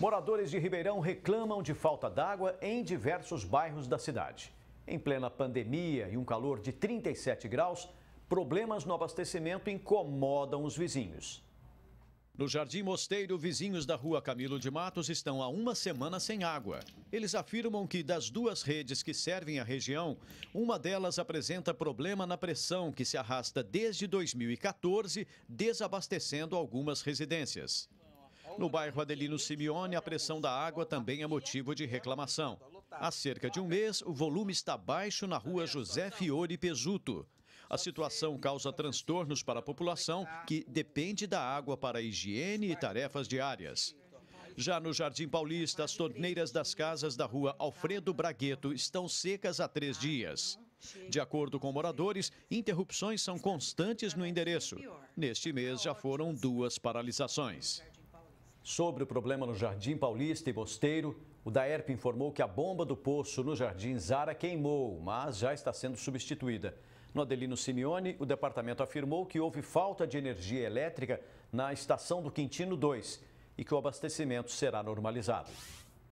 Moradores de Ribeirão reclamam de falta d'água em diversos bairros da cidade. Em plena pandemia e um calor de 37 graus, problemas no abastecimento incomodam os vizinhos. No Jardim Mosteiro, vizinhos da rua Camilo de Matos estão há uma semana sem água. Eles afirmam que das duas redes que servem a região, uma delas apresenta problema na pressão que se arrasta desde 2014, desabastecendo algumas residências. No bairro Adelino Simeone, a pressão da água também é motivo de reclamação. Há cerca de um mês, o volume está baixo na rua José Fiore Pesuto. A situação causa transtornos para a população, que depende da água para higiene e tarefas diárias. Já no Jardim Paulista, as torneiras das casas da rua Alfredo Bragueto estão secas há três dias. De acordo com moradores, interrupções são constantes no endereço. Neste mês já foram duas paralisações. Sobre o problema no Jardim Paulista e Bosteiro, o DAERP informou que a bomba do poço no Jardim Zara queimou, mas já está sendo substituída. No Adelino Simeone, o departamento afirmou que houve falta de energia elétrica na estação do Quintino 2 e que o abastecimento será normalizado.